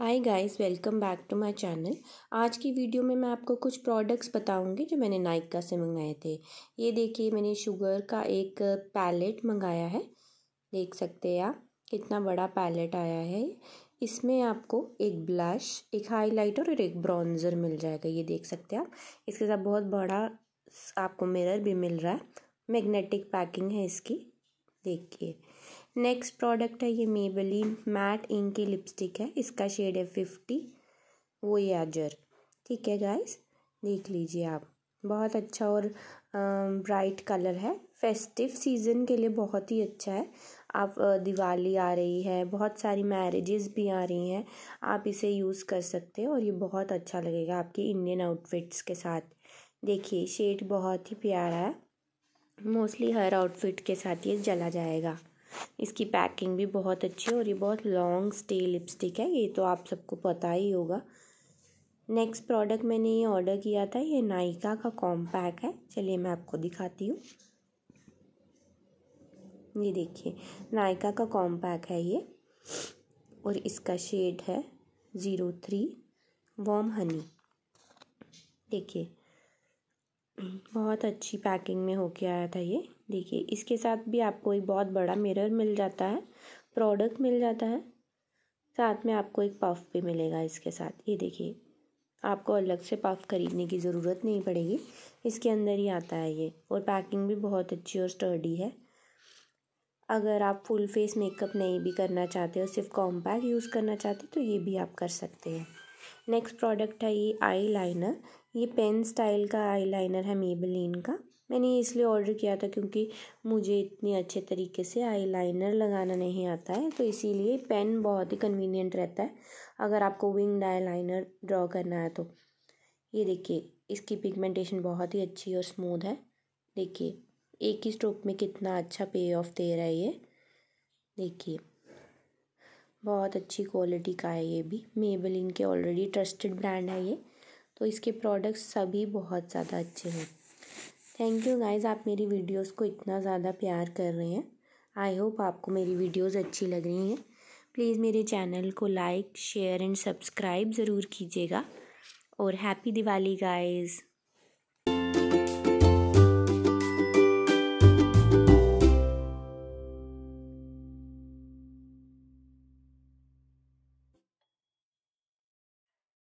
hi guys welcome back to my channel आज की video में मैं आपको कुछ प्रोडक्ट्स बताऊंगी जो मैंने नाइका से मंगाए थे ये देखिए मैंने शुगर का एक पैलेट मंगाया है देख सकते हैं आप कितना बड़ा पैलेट आया है इसमें आपको एक ब्लश एक हाइलाइटर और एक ब्राउन्ज़र मिल जाएगा ये देख सकते हैं आप इसके साथ बहुत बड़ा आपको मिरर भी मिल रहा है मैग्नेटिक पैकिंग है इसकी देखिए नेक्स्ट प्रोडक्ट है ये मेबलिन मैट इंक की लिपस्टिक है इसका शेड है फिफ्टी वो याजर ठीक है गाइस देख लीजिए आप बहुत अच्छा और ब्राइट कलर है फेस्टिव सीज़न के लिए बहुत ही अच्छा है आप दिवाली आ रही है बहुत सारी मैरिजेस भी आ रही हैं आप इसे यूज़ कर सकते हैं और ये बहुत अच्छा लगेगा आपकी इंडियन आउटफिट्स के साथ देखिए शेड बहुत ही प्यारा है मोस्टली हर आउटफिट के साथ ये जला जाएगा इसकी पैकिंग भी बहुत अच्छी है और ये बहुत लॉन्ग स्टे लिपस्टिक है ये तो आप सबको पता ही होगा नेक्स्ट प्रोडक्ट मैंने ये ऑर्डर किया था ये नायका का कॉम्पैक है चलिए मैं आपको दिखाती हूँ ये देखिए नायका का कॉम्पैक है ये और इसका शेड है ज़ीरो थ्री वॉम हनी देखिए बहुत अच्छी पैकिंग में होके आया था ये देखिए इसके साथ भी आपको एक बहुत बड़ा मिरर मिल जाता है प्रोडक्ट मिल जाता है साथ में आपको एक पफ भी मिलेगा इसके साथ ये देखिए आपको अलग से पफ खरीदने की ज़रूरत नहीं पड़ेगी इसके अंदर ही आता है ये और पैकिंग भी बहुत अच्छी और स्टर्डी है अगर आप फुल फेस मेकअप नहीं भी करना चाहते हो सिर्फ कॉम्पैक्ट यूज़ करना चाहते हो तो ये भी आप कर सकते हैं नेक्स्ट प्रोडक्ट है ये आई लाइनर ये पेन स्टाइल का आई लाइनर है मेबलिन का मैंने ये इसलिए ऑर्डर किया था क्योंकि मुझे इतने अच्छे तरीके से आई लाइनर लगाना नहीं आता है तो इसीलिए पेन बहुत ही कन्वीनियंट रहता है अगर आपको विंग आई लाइनर ड्रॉ करना है तो ये देखिए इसकी पिगमेंटेशन बहुत ही अच्छी और स्मूथ है देखिए एक ही स्ट्रोक में कितना अच्छा पे ऑफ दे रहा है ये देखिए बहुत अच्छी क्वालिटी का है ये भी मेबलिन के ऑलरेडी ट्रस्टेड ब्रांड है ये तो इसके प्रोडक्ट्स सभी बहुत ज़्यादा अच्छे हैं थैंक यू गाइज आप मेरी वीडियोस को इतना ज़्यादा प्यार कर रहे हैं आई होप आपको मेरी वीडियोस अच्छी लग रही हैं प्लीज़ मेरे चैनल को लाइक शेयर एंड सब्सक्राइब ज़रूर कीजिएगा और हैप्पी दिवाली गाइज़